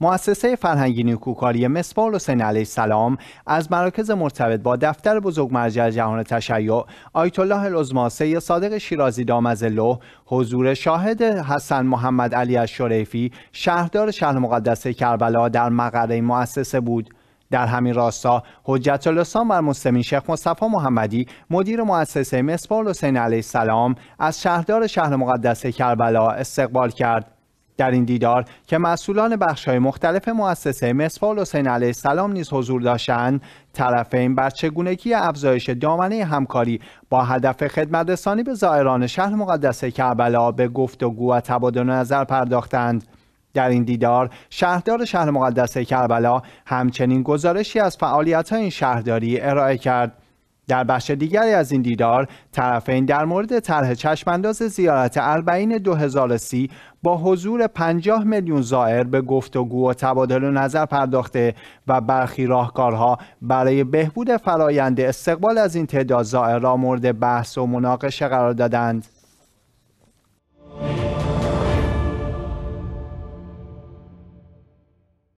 مؤسسه فرهنگی نیکوکاری مصباح حسین علیه السلام از مراکز مرتبط با دفتر بزرگ مرجع جهان تشیع آیت الله العظما صادق شیرازی دامزله حضور شاهد حسن محمد علی الشریفی شهردار شهر مقدس کربلا در مقره مؤسسه بود در همین راستا حجت الاسلام بر مسلمین شیخ مصطفی محمدی مدیر مؤسسه مصباح حسین علیه السلام از شهردار شهر مقدس کربلا استقبال کرد در این دیدار که مسئولان بخش‌های مختلف مؤسسه مصباح حسین علیه السلام نیز حضور داشتند طرفین بر چگونگی افزایش دامنه همکاری با هدف خدمت به زائران شهر مقدس کربلا به گفتگو و تبادل نظر پرداختند در این دیدار شهردار شهر مقدس کربلا همچنین گزارشی از فعالیت های این شهرداری ارائه کرد در بخش دیگری از این دیدار طرفین در مورد طرح چشمانداز زیارت اربعین 2030 با حضور 50 میلیون زائر به گفتگو و تبادل و نظر پرداخته و برخی راهکارها برای بهبود فرایند استقبال از این تعداد زائر را مورد بحث و مناقشه قرار دادند.